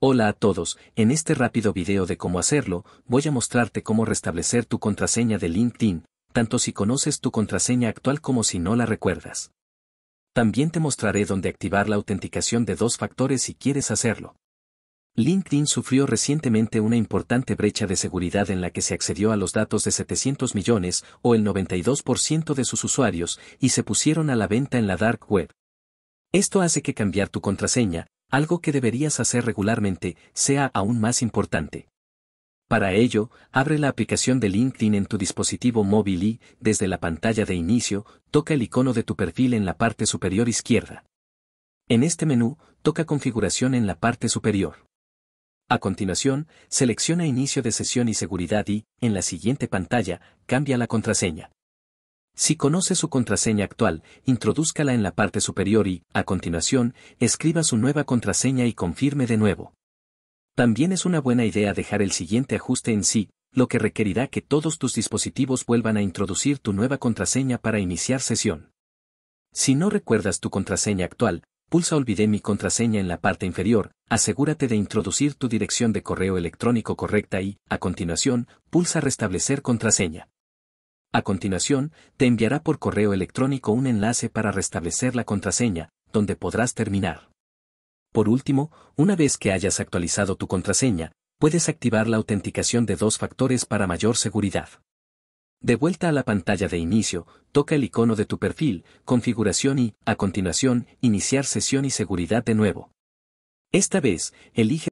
Hola a todos, en este rápido video de cómo hacerlo, voy a mostrarte cómo restablecer tu contraseña de LinkedIn, tanto si conoces tu contraseña actual como si no la recuerdas. También te mostraré dónde activar la autenticación de dos factores si quieres hacerlo. LinkedIn sufrió recientemente una importante brecha de seguridad en la que se accedió a los datos de 700 millones o el 92% de sus usuarios y se pusieron a la venta en la dark web. Esto hace que cambiar tu contraseña, algo que deberías hacer regularmente, sea aún más importante. Para ello, abre la aplicación de LinkedIn en tu dispositivo móvil y, desde la pantalla de inicio, toca el icono de tu perfil en la parte superior izquierda. En este menú, toca Configuración en la parte superior. A continuación, selecciona Inicio de sesión y seguridad y, en la siguiente pantalla, cambia la contraseña. Si conoce su contraseña actual, introdúzcala en la parte superior y, a continuación, escriba su nueva contraseña y confirme de nuevo. También es una buena idea dejar el siguiente ajuste en sí, lo que requerirá que todos tus dispositivos vuelvan a introducir tu nueva contraseña para iniciar sesión. Si no recuerdas tu contraseña actual, pulsa Olvidé mi contraseña en la parte inferior, asegúrate de introducir tu dirección de correo electrónico correcta y, a continuación, pulsa Restablecer contraseña. A continuación, te enviará por correo electrónico un enlace para restablecer la contraseña, donde podrás terminar. Por último, una vez que hayas actualizado tu contraseña, puedes activar la autenticación de dos factores para mayor seguridad. De vuelta a la pantalla de inicio, toca el icono de tu perfil, configuración y, a continuación, iniciar sesión y seguridad de nuevo. Esta vez, elige